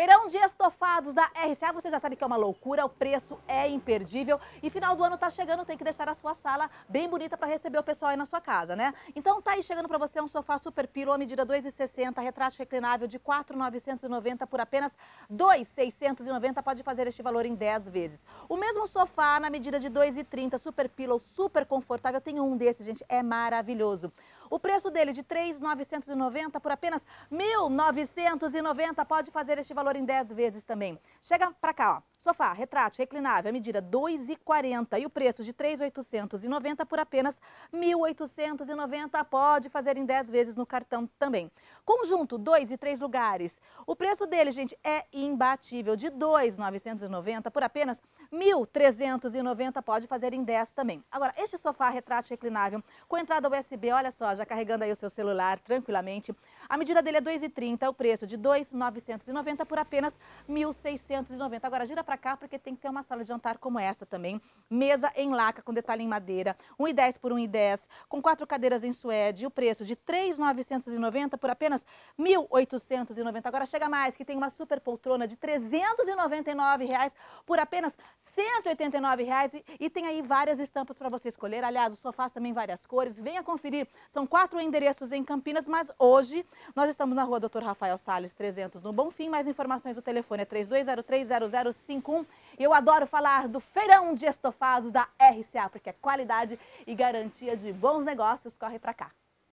Feirão de estofados da RCA, você já sabe que é uma loucura, o preço é imperdível e final do ano tá chegando, tem que deixar a sua sala bem bonita para receber o pessoal aí na sua casa, né? Então tá aí chegando para você um sofá super pilo, medida 2,60, retrato reclinável de 4,990 por apenas 2,690, pode fazer este valor em 10 vezes. O mesmo sofá na medida de 2,30, super pilo, super confortável, tem um desses, gente, é maravilhoso. O preço dele de 3,990 por apenas 1.990 pode fazer este valor em 10 vezes também. Chega para cá, ó. Sofá, retrato, reclinável, medida 2,40 e o preço de 3,890 por apenas 1.890. Pode fazer em 10 vezes no cartão também. Conjunto, dois e três lugares. O preço dele, gente, é imbatível, de 2,990 por apenas 1.390. Pode fazer em 10 também. Agora, este sofá, retrato reclinável, com entrada USB, olha só, já carregando aí o seu celular tranquilamente. A medida dele é 2,30, o preço de 2,990 por apenas 1.690. Agora gira para cá porque tem que ter uma sala de jantar como essa também. Mesa em laca com detalhe em madeira, 1,10 por 1,10, com quatro cadeiras em suede, o preço de 3,990 por apenas 1.890. Agora chega mais, que tem uma super poltrona de 399 reais por apenas R$ 189,00 e, e tem aí várias estampas para você escolher. Aliás, o sofá também várias cores. Venha conferir. São quatro endereços em Campinas, mas hoje nós estamos na rua Dr. Rafael Salles 300, no Bonfim. Mais informações, o telefone é 32030051. Eu adoro falar do feirão de estofados da RCA, porque é qualidade e garantia de bons negócios. Corre para cá.